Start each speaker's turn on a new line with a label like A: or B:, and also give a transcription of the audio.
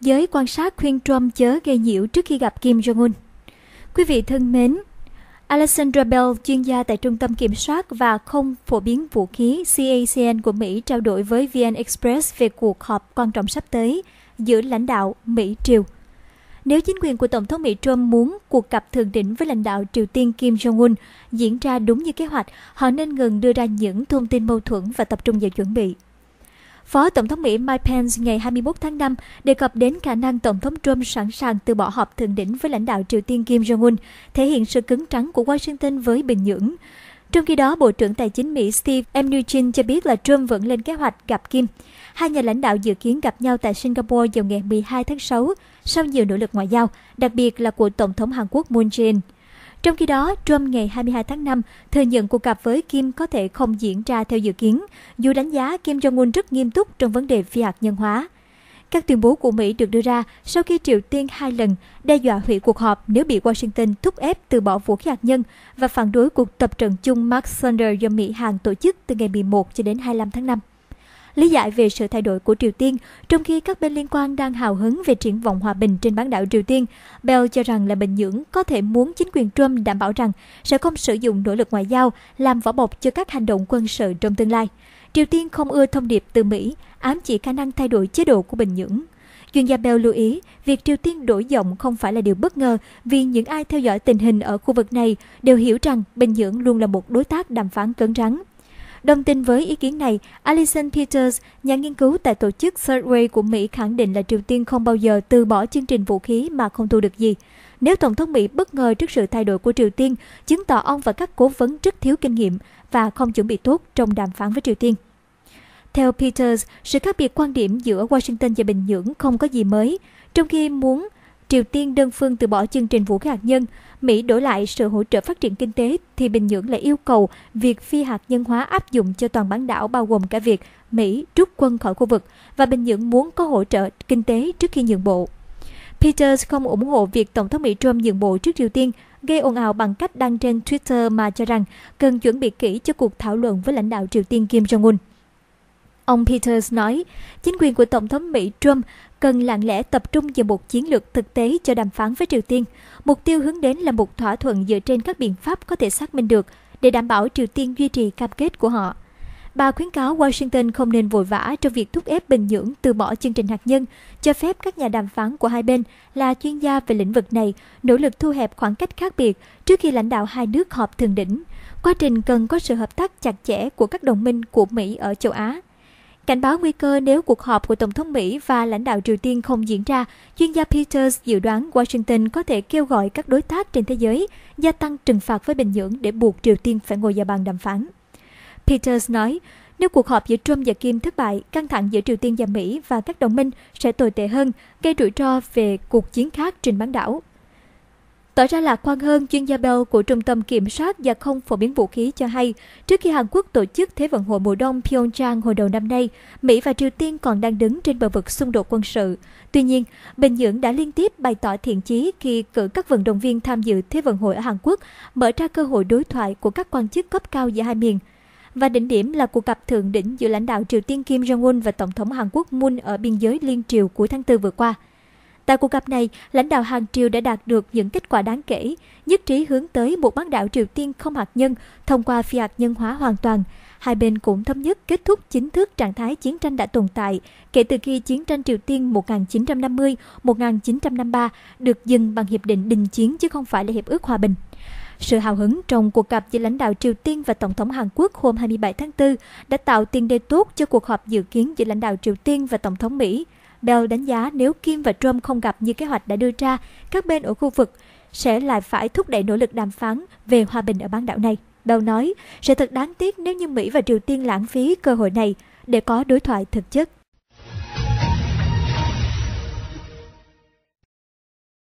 A: giới quan sát khuyên Trump chớ gây nhiễu trước khi gặp Kim Jong-un. Quý vị thân mến, Alexandra Bell, chuyên gia tại Trung tâm Kiểm soát và Không Phổ biến Vũ khí CACN của Mỹ trao đổi với VN Express về cuộc họp quan trọng sắp tới giữa lãnh đạo Mỹ-Triều. Nếu chính quyền của Tổng thống Mỹ Trump muốn cuộc gặp thượng đỉnh với lãnh đạo Triều Tiên Kim Jong-un diễn ra đúng như kế hoạch, họ nên ngừng đưa ra những thông tin mâu thuẫn và tập trung vào chuẩn bị. Phó Tổng thống Mỹ Mike Pence ngày 21 tháng 5 đề cập đến khả năng Tổng thống Trump sẵn sàng từ bỏ họp thượng đỉnh với lãnh đạo Triều Tiên Kim Jong-un, thể hiện sự cứng trắng của Washington với Bình Nhưỡng. Trong khi đó, Bộ trưởng Tài chính Mỹ Steve Mnuchin cho biết là Trump vẫn lên kế hoạch gặp Kim. Hai nhà lãnh đạo dự kiến gặp nhau tại Singapore vào ngày 12 tháng 6 sau nhiều nỗ lực ngoại giao, đặc biệt là của Tổng thống Hàn Quốc Moon Jae-in. Trong khi đó, Trump ngày 22 tháng 5 thừa nhận cuộc gặp với Kim có thể không diễn ra theo dự kiến, dù đánh giá Kim Jong-un rất nghiêm túc trong vấn đề phi hạt nhân hóa. Các tuyên bố của Mỹ được đưa ra sau khi Triều Tiên hai lần đe dọa hủy cuộc họp nếu bị Washington thúc ép từ bỏ vũ khí hạt nhân và phản đối cuộc tập trận chung Mark Sander do Mỹ Hàn tổ chức từ ngày 11 cho đến 25 tháng 5 lý giải về sự thay đổi của Triều Tiên, trong khi các bên liên quan đang hào hứng về triển vọng hòa bình trên bán đảo Triều Tiên. Bell cho rằng là Bình Nhưỡng có thể muốn chính quyền Trump đảm bảo rằng sẽ không sử dụng nỗ lực ngoại giao làm vỏ bọc cho các hành động quân sự trong tương lai. Triều Tiên không ưa thông điệp từ Mỹ, ám chỉ khả năng thay đổi chế độ của Bình Nhưỡng. Chuyên gia Bell lưu ý, việc Triều Tiên đổi giọng không phải là điều bất ngờ vì những ai theo dõi tình hình ở khu vực này đều hiểu rằng Bình Nhưỡng luôn là một đối tác đàm phán cứng rắn. Đồng tình với ý kiến này, Alison Peters, nhà nghiên cứu tại tổ chức Survey của Mỹ khẳng định là Triều Tiên không bao giờ từ bỏ chương trình vũ khí mà không thu được gì. Nếu Tổng thống Mỹ bất ngờ trước sự thay đổi của Triều Tiên, chứng tỏ ông và các cố vấn rất thiếu kinh nghiệm và không chuẩn bị tốt trong đàm phán với Triều Tiên. Theo Peters, sự khác biệt quan điểm giữa Washington và Bình Nhưỡng không có gì mới. Trong khi muốn Triều Tiên đơn phương từ bỏ chương trình vũ khí hạt nhân, Mỹ đổi lại sự hỗ trợ phát triển kinh tế thì Bình Nhưỡng lại yêu cầu việc phi hạt nhân hóa áp dụng cho toàn bán đảo bao gồm cả việc Mỹ rút quân khỏi khu vực và Bình Nhưỡng muốn có hỗ trợ kinh tế trước khi nhượng bộ. Peters không ủng hộ việc Tổng thống Mỹ Trump nhượng bộ trước Triều Tiên, gây ồn ào bằng cách đăng trên Twitter mà cho rằng cần chuẩn bị kỹ cho cuộc thảo luận với lãnh đạo Triều Tiên Kim Jong-un. Ông Peters nói, chính quyền của Tổng thống Mỹ Trump cần lặng lẽ tập trung vào một chiến lược thực tế cho đàm phán với Triều Tiên. Mục tiêu hướng đến là một thỏa thuận dựa trên các biện pháp có thể xác minh được để đảm bảo Triều Tiên duy trì cam kết của họ. Bà khuyến cáo Washington không nên vội vã trong việc thúc ép Bình Nhưỡng từ bỏ chương trình hạt nhân, cho phép các nhà đàm phán của hai bên là chuyên gia về lĩnh vực này nỗ lực thu hẹp khoảng cách khác biệt trước khi lãnh đạo hai nước họp thượng đỉnh. Quá trình cần có sự hợp tác chặt chẽ của các đồng minh của Mỹ ở châu Á. Cảnh báo nguy cơ nếu cuộc họp của Tổng thống Mỹ và lãnh đạo Triều Tiên không diễn ra, chuyên gia Peters dự đoán Washington có thể kêu gọi các đối tác trên thế giới gia tăng trừng phạt với Bình Nhưỡng để buộc Triều Tiên phải ngồi vào bàn đàm phán. Peters nói, nếu cuộc họp giữa Trump và Kim thất bại, căng thẳng giữa Triều Tiên và Mỹ và các đồng minh sẽ tồi tệ hơn, gây rủi ro về cuộc chiến khác trên bán đảo. Tỏ ra lạc quan hơn, chuyên gia Bell của Trung tâm Kiểm soát và Không phổ biến vũ khí cho hay, trước khi Hàn Quốc tổ chức Thế vận hội mùa đông Pyeongchang hồi đầu năm nay, Mỹ và Triều Tiên còn đang đứng trên bờ vực xung đột quân sự. Tuy nhiên, Bình Nhưỡng đã liên tiếp bày tỏ thiện chí khi cử các vận động viên tham dự Thế vận hội ở Hàn Quốc, mở ra cơ hội đối thoại của các quan chức cấp cao giữa hai miền và đỉnh điểm là cuộc gặp thượng đỉnh giữa lãnh đạo Triều Tiên Kim Jong-un và Tổng thống Hàn Quốc Moon ở biên giới Liên Triều cuối tháng 4 vừa qua. Tại cuộc gặp này, lãnh đạo Hàn triều đã đạt được những kết quả đáng kể, nhất trí hướng tới một bán đảo Triều Tiên không hạt nhân thông qua phi hạt nhân hóa hoàn toàn. Hai bên cũng thống nhất kết thúc chính thức trạng thái chiến tranh đã tồn tại kể từ khi chiến tranh Triều Tiên 1950-1953 được dừng bằng hiệp định đình chiến chứ không phải là hiệp ước hòa bình. Sự hào hứng trong cuộc gặp giữa lãnh đạo Triều Tiên và Tổng thống Hàn Quốc hôm 27 tháng 4 đã tạo tiền đề tốt cho cuộc họp dự kiến giữa lãnh đạo Triều Tiên và Tổng thống Mỹ Bell đánh giá nếu Kim và Trump không gặp như kế hoạch đã đưa ra, các bên ở khu vực sẽ lại phải thúc đẩy nỗ lực đàm phán về hòa bình ở bán đảo này. Bell nói, sẽ thật đáng tiếc nếu như Mỹ và Triều Tiên lãng phí cơ hội này để có đối thoại thực chất.